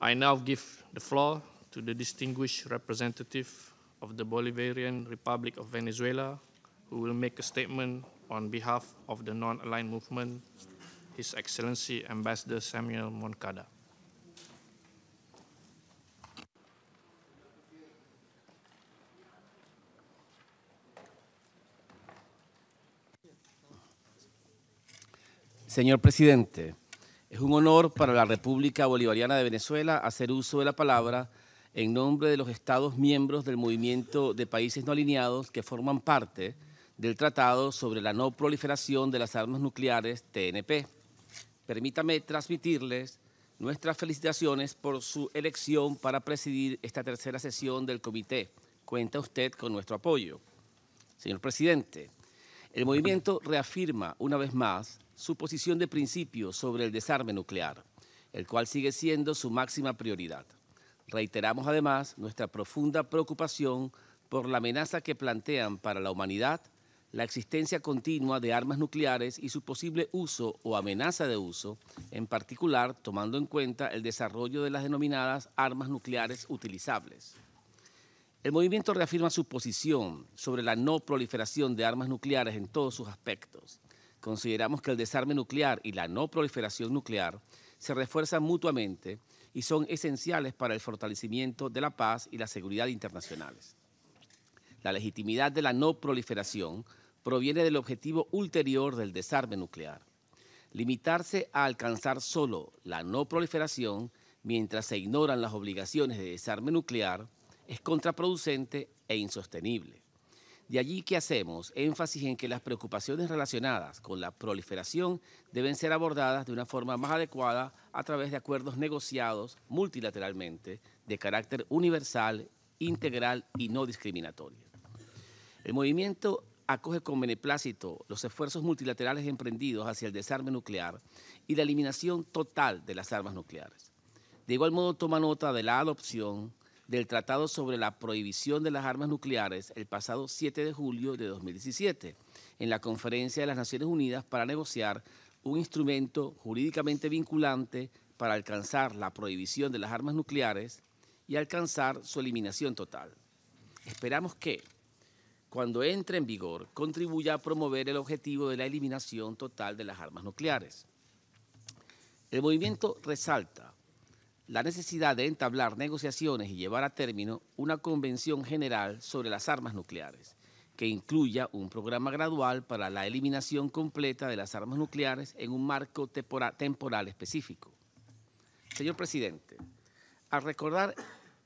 I now give the floor to the distinguished representative of the Bolivarian Republic of Venezuela, who will make a statement on behalf of the non-aligned movement, His Excellency Ambassador Samuel Moncada. Señor presidente, Es un honor para la República Bolivariana de Venezuela hacer uso de la palabra en nombre de los Estados miembros del movimiento de países no alineados que forman parte del Tratado sobre la No Proliferación de las Armas Nucleares, TNP. Permítame transmitirles nuestras felicitaciones por su elección para presidir esta tercera sesión del comité. Cuenta usted con nuestro apoyo. Señor presidente, el movimiento reafirma una vez más su posición de principio sobre el desarme nuclear, el cual sigue siendo su máxima prioridad. Reiteramos además nuestra profunda preocupación por la amenaza que plantean para la humanidad la existencia continua de armas nucleares y su posible uso o amenaza de uso, en particular tomando en cuenta el desarrollo de las denominadas armas nucleares utilizables. El movimiento reafirma su posición sobre la no proliferación de armas nucleares en todos sus aspectos, Consideramos que el desarme nuclear y la no proliferación nuclear se refuerzan mutuamente y son esenciales para el fortalecimiento de la paz y la seguridad internacionales. La legitimidad de la no proliferación proviene del objetivo ulterior del desarme nuclear. Limitarse a alcanzar solo la no proliferación mientras se ignoran las obligaciones de desarme nuclear es contraproducente e insostenible. De allí que hacemos énfasis en que las preocupaciones relacionadas con la proliferación deben ser abordadas de una forma más adecuada a través de acuerdos negociados multilateralmente de carácter universal, integral y no discriminatorio. El movimiento acoge con beneplácito los esfuerzos multilaterales emprendidos hacia el desarme nuclear y la eliminación total de las armas nucleares. De igual modo toma nota de la adopción del Tratado sobre la Prohibición de las Armas Nucleares el pasado 7 de julio de 2017 en la Conferencia de las Naciones Unidas para negociar un instrumento jurídicamente vinculante para alcanzar la prohibición de las armas nucleares y alcanzar su eliminación total. Esperamos que, cuando entre en vigor, contribuya a promover el objetivo de la eliminación total de las armas nucleares. El movimiento resalta la necesidad de entablar negociaciones y llevar a término una convención general sobre las armas nucleares, que incluya un programa gradual para la eliminación completa de las armas nucleares en un marco temporal específico. Señor presidente, al recordar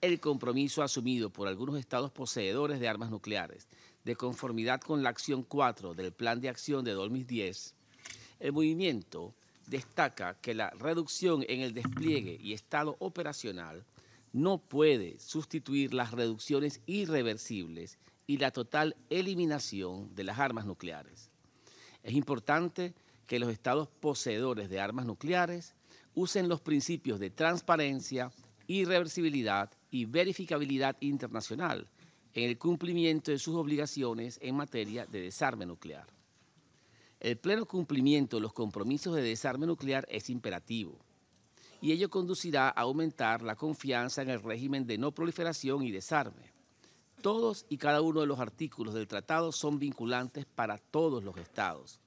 el compromiso asumido por algunos estados poseedores de armas nucleares, de conformidad con la acción 4 del Plan de Acción de 2010, el movimiento destaca que la reducción en el despliegue y estado operacional no puede sustituir las reducciones irreversibles y la total eliminación de las armas nucleares. Es importante que los estados poseedores de armas nucleares usen los principios de transparencia, irreversibilidad y verificabilidad internacional en el cumplimiento de sus obligaciones en materia de desarme nuclear. El pleno cumplimiento de los compromisos de desarme nuclear es imperativo y ello conducirá a aumentar la confianza en el régimen de no proliferación y desarme. Todos y cada uno de los artículos del tratado son vinculantes para todos los estados,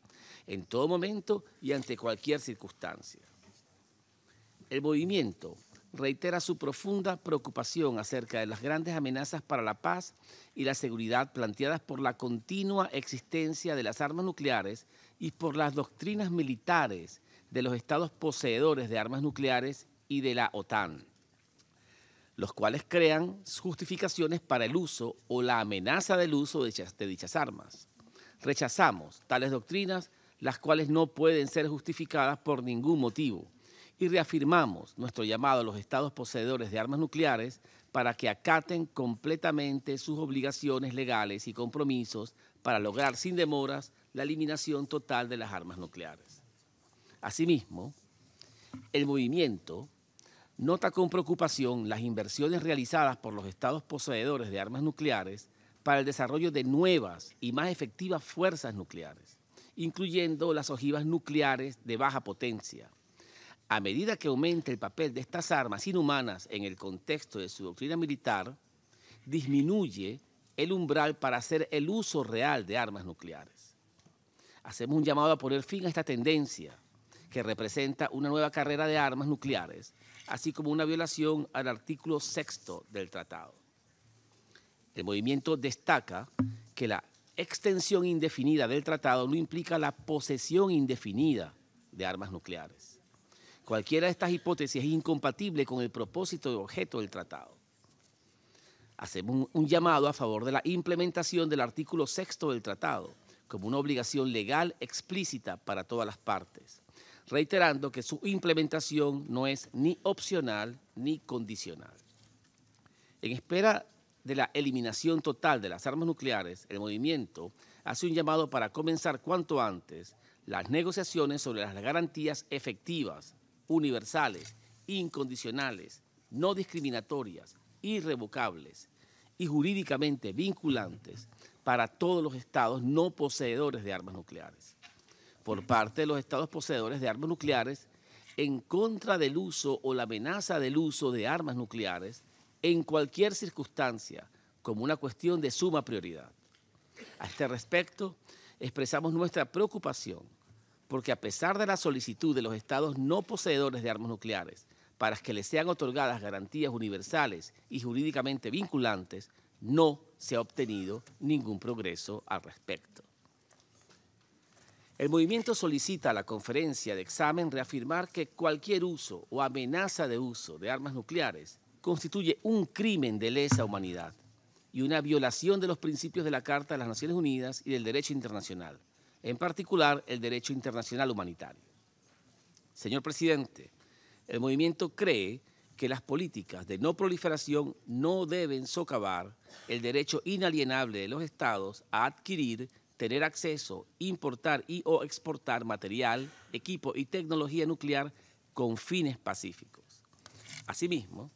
en todo momento y ante cualquier circunstancia. El movimiento reitera su profunda preocupación acerca de las grandes amenazas para la paz y la seguridad planteadas por la continua existencia de las armas nucleares y por las doctrinas militares de los estados poseedores de armas nucleares y de la OTAN, los cuales crean justificaciones para el uso o la amenaza del uso de dichas, armas. Rechazamos tales doctrinas, las cuales no pueden ser justificadas por ningún motivo y reafirmamos nuestro llamado a los estados poseedores de armas nucleares para que acaten completamente sus obligaciones legales y compromisos para lograr sin demoras la eliminación total de las armas nucleares. Asimismo, el movimiento nota con preocupación las inversiones realizadas por los estados poseedores de armas nucleares para el desarrollo de nuevas y más efectivas fuerzas nucleares, incluyendo las ojivas nucleares de baja potencia, a medida que aumenta el papel de estas armas inhumanas en el contexto de su doctrina militar, disminuye el umbral para hacer el uso real de armas nucleares. Hacemos un llamado a poner fin a esta tendencia que representa una nueva carrera de armas nucleares, así como una violación al artículo sexto del tratado. El movimiento destaca que la extensión indefinida del tratado no implica la posesión indefinida de armas nucleares. Cualquiera de estas hipótesis es incompatible con el propósito y objeto del tratado. Hacemos un, llamado a favor de la implementación del artículo sexto del tratado como una obligación legal explícita para todas las partes, reiterando que su implementación no es ni opcional ni condicional. En espera de la eliminación total de las armas nucleares, el movimiento hace un llamado para comenzar cuanto antes las negociaciones sobre las garantías efectivas universales, incondicionales, no discriminatorias, irrevocables y jurídicamente vinculantes para todos los estados no poseedores de armas nucleares. Por parte de los estados poseedores de armas nucleares, en contra del uso o la amenaza del uso de armas nucleares en cualquier circunstancia como una cuestión de suma prioridad. A este respecto, expresamos nuestra preocupación porque a pesar de la solicitud de los estados no poseedores de armas nucleares para que les sean otorgadas garantías universales y jurídicamente vinculantes, no se ha obtenido ningún progreso al respecto. El movimiento solicita a la conferencia de examen reafirmar que cualquier uso o amenaza de uso de armas nucleares constituye un crimen de lesa humanidad y una violación de los principios de la Carta de las Naciones Unidas y del derecho internacional, en particular el derecho internacional humanitario. Señor presidente, el movimiento cree que las políticas de no proliferación no deben socavar el derecho inalienable de los estados a adquirir, tener acceso, importar y o exportar material, equipo y tecnología nuclear con fines pacíficos. Asimismo,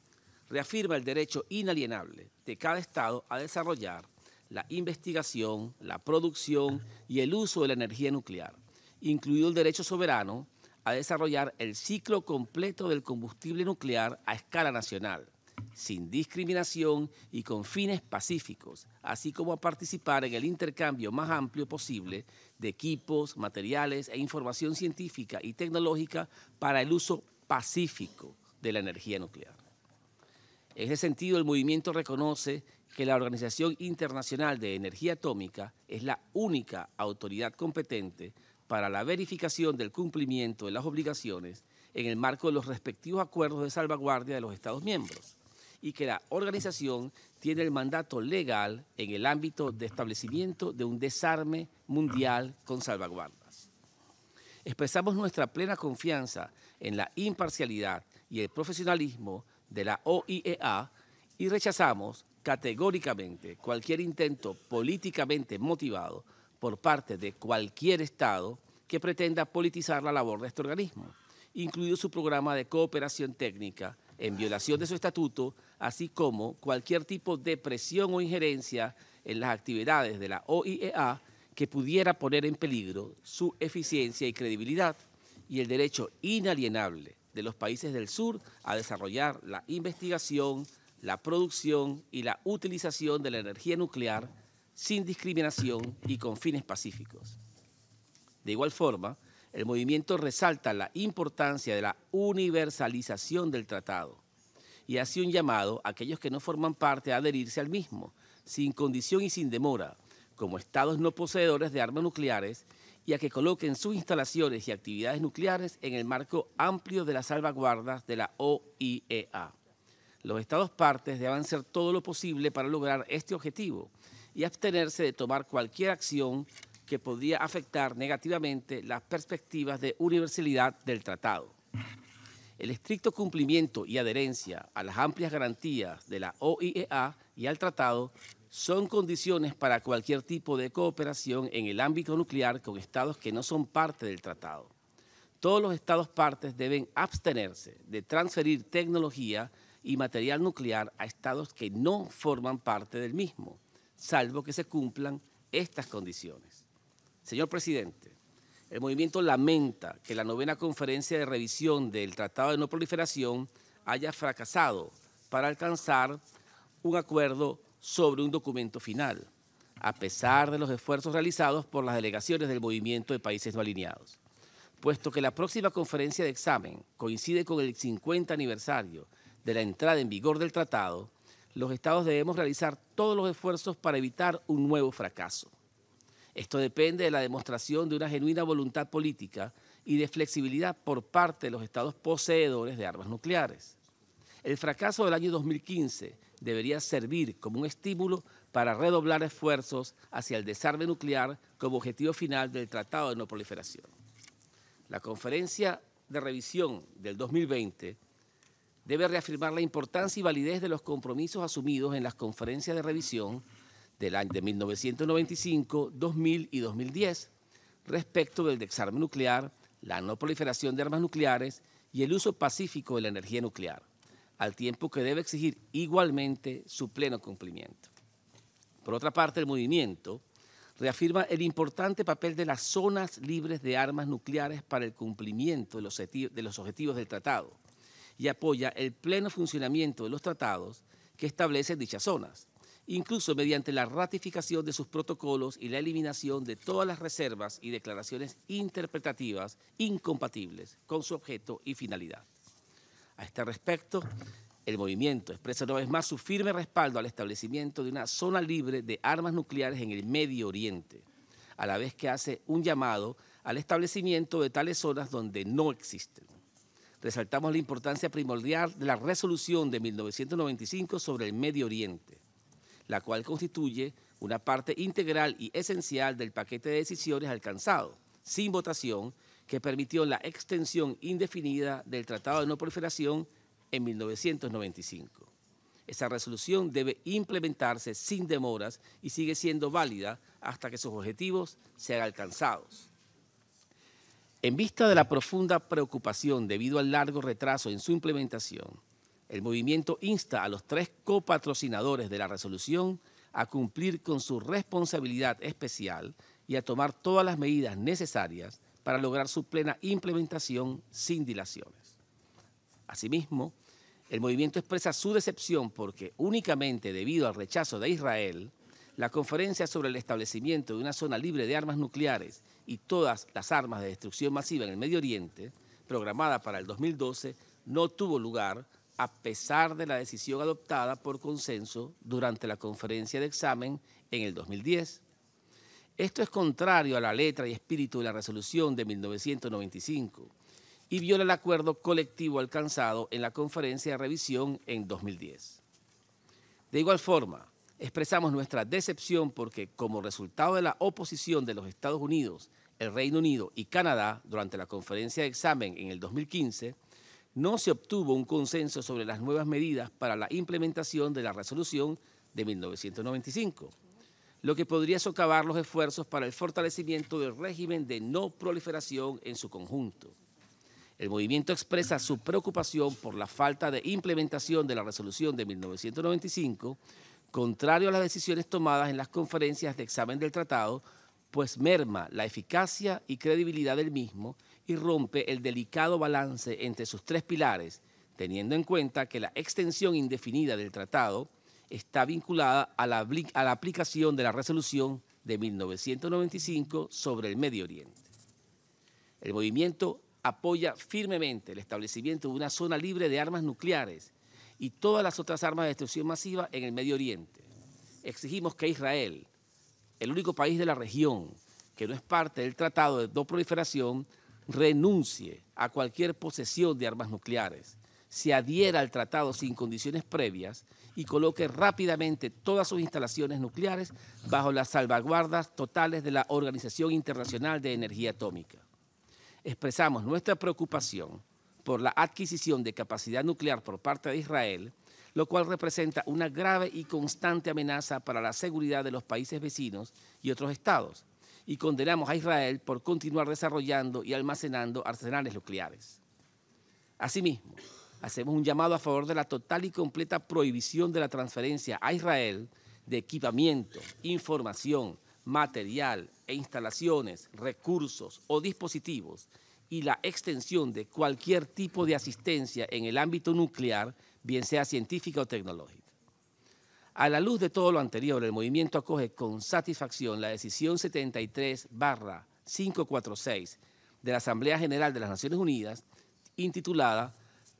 reafirma el derecho inalienable de cada estado a desarrollar la investigación, la producción y el uso de la energía nuclear, incluido el derecho soberano a desarrollar el ciclo completo del combustible nuclear a escala nacional, sin discriminación y con fines pacíficos, así como a participar en el intercambio más amplio posible de equipos, materiales e información científica y tecnológica para el uso pacífico de la energía nuclear. En ese sentido, el movimiento reconoce que la Organización Internacional de Energía Atómica es la única autoridad competente para la verificación del cumplimiento de las obligaciones en el marco de los respectivos acuerdos de salvaguardia de los Estados miembros y que la organización tiene el mandato legal en el ámbito de establecimiento de un desarme mundial con salvaguardas. Expresamos nuestra plena confianza en la imparcialidad y el profesionalismo de la OIEA y rechazamos categóricamente cualquier intento políticamente motivado por parte de cualquier Estado que pretenda politizar la labor de este organismo, incluido su programa de cooperación técnica, en violación de su estatuto, así como cualquier tipo de presión o injerencia en las actividades de la OIEA que pudiera poner en peligro su eficiencia y credibilidad y el derecho inalienable de los países del sur a desarrollar la investigación, la producción y la utilización de la energía nuclear sin discriminación y con fines pacíficos. De igual forma, el movimiento resalta la importancia de la universalización del tratado y hace un llamado a aquellos que no forman parte a adherirse al mismo, sin condición y sin demora, como estados no poseedores de armas nucleares y a que coloquen sus instalaciones y actividades nucleares en el marco amplio de las salvaguardas de la OIEA. Los Estados partes deben hacer todo lo posible para lograr este objetivo y abstenerse de tomar cualquier acción que podría afectar negativamente las perspectivas de universalidad del tratado. El estricto cumplimiento y adherencia a las amplias garantías de la OIEA y al tratado son condiciones para cualquier tipo de cooperación en el ámbito nuclear con estados que no son parte del tratado. Todos los estados partes deben abstenerse de transferir tecnología y material nuclear a estados que no forman parte del mismo, salvo que se cumplan estas condiciones. Señor presidente, el movimiento lamenta que la novena conferencia de revisión del Tratado de No Proliferación haya fracasado para alcanzar un acuerdo sobre un documento final, a pesar de los esfuerzos realizados por las delegaciones del movimiento de países no alineados. Puesto que la próxima conferencia de examen coincide con el 50 aniversario de la entrada en vigor del tratado, los estados debemos realizar todos los esfuerzos para evitar un nuevo fracaso. Esto depende de la demostración de una genuina voluntad política y de flexibilidad por parte de los estados poseedores de armas nucleares. El fracaso del año 2015 debería servir como un estímulo para redoblar esfuerzos hacia el desarme nuclear como objetivo final del Tratado de No Proliferación. La conferencia de revisión del 2020 debe reafirmar la importancia y validez de los compromisos asumidos en las conferencias de revisión del año de 1995, 2000 y 2010 respecto del desarme nuclear, la no proliferación de armas nucleares y el uso pacífico de la energía nuclear, al tiempo que debe exigir igualmente su pleno cumplimiento. Por otra parte, el movimiento reafirma el importante papel de las zonas libres de armas nucleares para el cumplimiento de los, objetivos del tratado, y apoya el pleno funcionamiento de los tratados que establecen dichas zonas, incluso mediante la ratificación de sus protocolos y la eliminación de todas las reservas y declaraciones interpretativas incompatibles con su objeto y finalidad. A este respecto, el movimiento expresa una vez más su firme respaldo al establecimiento de una zona libre de armas nucleares en el Medio Oriente, a la vez que hace un llamado al establecimiento de tales zonas donde no existen resaltamos la importancia primordial de la resolución de 1995 sobre el Medio Oriente, la cual constituye una parte integral y esencial del paquete de decisiones alcanzado, sin votación, que permitió la extensión indefinida del Tratado de No Proliferación en 1995. Esa resolución debe implementarse sin demoras y sigue siendo válida hasta que sus objetivos sean alcanzados. En vista de la profunda preocupación debido al largo retraso en su implementación, el movimiento insta a los tres copatrocinadores de la resolución a cumplir con su responsabilidad especial y a tomar todas las medidas necesarias para lograr su plena implementación sin dilaciones. Asimismo, el movimiento expresa su decepción porque únicamente debido al rechazo de Israel, la conferencia sobre el establecimiento de una zona libre de armas nucleares y todas las armas de destrucción masiva en el Medio Oriente, programada para el 2012, no tuvo lugar a pesar de la decisión adoptada por consenso durante la conferencia de examen en el 2010. Esto es contrario a la letra y espíritu de la resolución de 1995 y viola el acuerdo colectivo alcanzado en la conferencia de revisión en 2010. De igual forma, Expresamos nuestra decepción porque como resultado de la oposición de los Estados Unidos, el Reino Unido y Canadá durante la conferencia de examen en el 2015, no se obtuvo un consenso sobre las nuevas medidas para la implementación de la resolución de 1995, lo que podría socavar los esfuerzos para el fortalecimiento del régimen de no proliferación en su conjunto. El movimiento expresa su preocupación por la falta de implementación de la resolución de 1995 contrario a las decisiones tomadas en las conferencias de examen del tratado, pues merma la eficacia y credibilidad del mismo y rompe el delicado balance entre sus tres pilares, teniendo en cuenta que la extensión indefinida del tratado está vinculada a la, aplicación de la resolución de 1995 sobre el Medio Oriente. El movimiento apoya firmemente el establecimiento de una zona libre de armas nucleares y todas las otras armas de destrucción masiva en el Medio Oriente. Exigimos que Israel, el único país de la región que no es parte del Tratado de No Proliferación, renuncie a cualquier posesión de armas nucleares, se adhiera al tratado sin condiciones previas y coloque rápidamente todas sus instalaciones nucleares bajo las salvaguardas totales de la Organización Internacional de Energía Atómica. Expresamos nuestra preocupación por la adquisición de capacidad nuclear por parte de Israel, lo cual representa una grave y constante amenaza para la seguridad de los países vecinos y otros estados, y condenamos a Israel por continuar desarrollando y almacenando arsenales nucleares. Asimismo, hacemos un llamado a favor de la total y completa prohibición de la transferencia a Israel de equipamiento, información, material e instalaciones, recursos o dispositivos y la extensión de cualquier tipo de asistencia en el ámbito nuclear, bien sea científica o tecnológica. A la luz de todo lo anterior, el movimiento acoge con satisfacción la decisión 73-546 de la Asamblea General de las Naciones Unidas, intitulada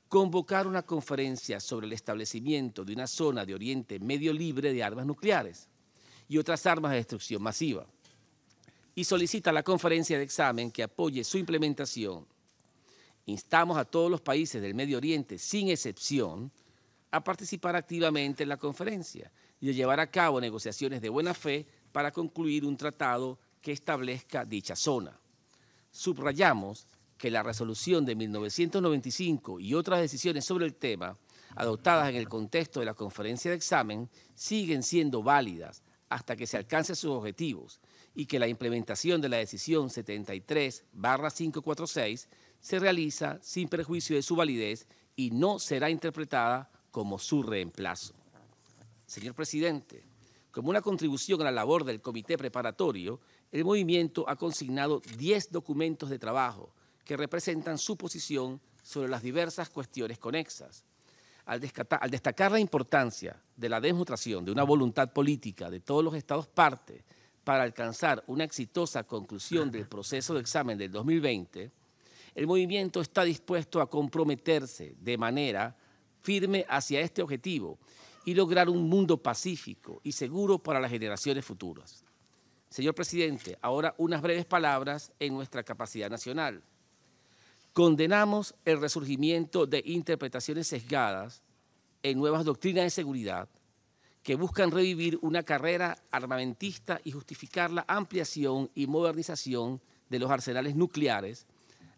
Convocar una conferencia sobre el establecimiento de una zona de Oriente Medio libre de armas nucleares y otras armas de destrucción masiva y solicita a la conferencia de examen que apoye su implementación. Instamos a todos los países del Medio Oriente, sin excepción, a participar activamente en la conferencia y a llevar a cabo negociaciones de buena fe para concluir un tratado que establezca dicha zona. Subrayamos que la resolución de 1995 y otras decisiones sobre el tema, adoptadas en el contexto de la conferencia de examen, siguen siendo válidas hasta que se alcancen sus objetivos y que la implementación de la decisión 73-546 se realiza sin perjuicio de su validez y no será interpretada como su reemplazo. Señor Presidente, como una contribución a la labor del comité preparatorio, el movimiento ha consignado 10 documentos de trabajo que representan su posición sobre las diversas cuestiones conexas. Al, destacar la importancia de la demostración de una voluntad política de todos los estados partes, para alcanzar una exitosa conclusión del proceso de examen del 2020, el movimiento está dispuesto a comprometerse de manera firme hacia este objetivo y lograr un mundo pacífico y seguro para las generaciones futuras. Señor presidente, ahora unas breves palabras en nuestra capacidad nacional. Condenamos el resurgimiento de interpretaciones sesgadas en nuevas doctrinas de seguridad que buscan revivir una carrera armamentista y justificar la ampliación y modernización de los arsenales nucleares,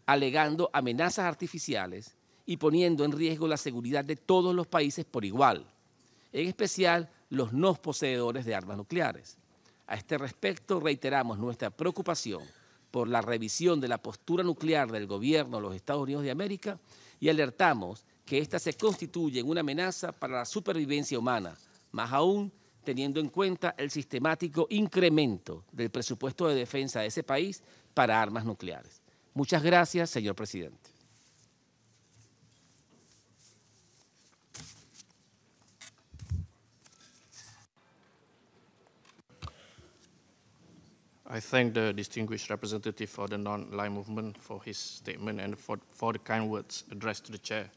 alegando amenazas artificiales y poniendo en riesgo la seguridad de todos los países por igual, en especial los no poseedores de armas nucleares. A este respecto, reiteramos nuestra preocupación por la revisión de la postura nuclear del gobierno de los Estados Unidos de América y alertamos que esta se constituye en una amenaza para la supervivencia humana, más aún teniendo en cuenta el sistemático incremento del presupuesto de defensa de ese país para armas nucleares. Muchas gracias, señor presidente. I thank the distinguished representative for the non-line movement for his statement and for, for the kind words addressed to the chair.